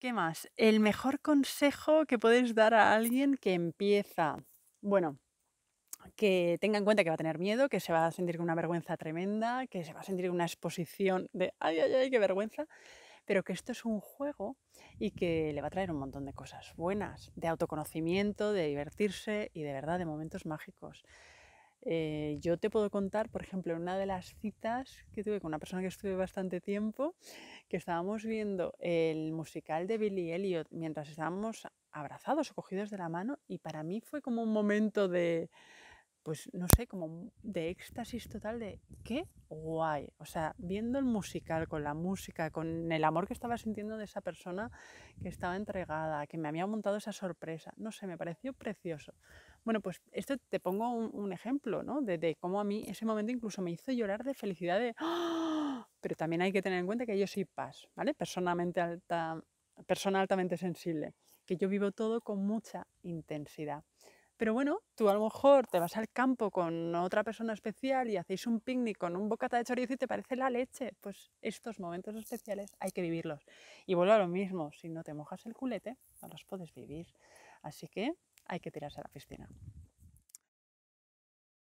¿Qué más? El mejor consejo que puedes dar a alguien que empieza, bueno, que tenga en cuenta que va a tener miedo, que se va a sentir con una vergüenza tremenda, que se va a sentir una exposición de, ay, ay, ay, qué vergüenza, pero que esto es un juego y que le va a traer un montón de cosas buenas, de autoconocimiento, de divertirse y de verdad de momentos mágicos. Eh, yo te puedo contar, por ejemplo, en una de las citas que tuve con una persona que estuve bastante tiempo, que estábamos viendo el musical de Billy Elliot mientras estábamos abrazados o cogidos de la mano y para mí fue como un momento de, pues no sé, como de éxtasis total de qué guay. O sea, viendo el musical, con la música, con el amor que estaba sintiendo de esa persona que estaba entregada, que me había montado esa sorpresa. No sé, me pareció precioso. Bueno, pues esto te pongo un, ejemplo, ¿no? De, cómo a mí ese momento incluso me hizo llorar de felicidad, ¡ah! Pero también hay que tener en cuenta que yo soy paz, ¿vale? Personalmente alta, persona altamente sensible, que yo vivo todo con mucha intensidad. Pero bueno, tú a lo mejor te vas al campo con otra persona especial y hacéis un picnic con un bocata de chorizo y te parece la leche. Pues estos momentos especiales hay que vivirlos. Y vuelvo a lo mismo, si no te mojas el culete, no los puedes vivir. Así que hay que tirarse a la piscina.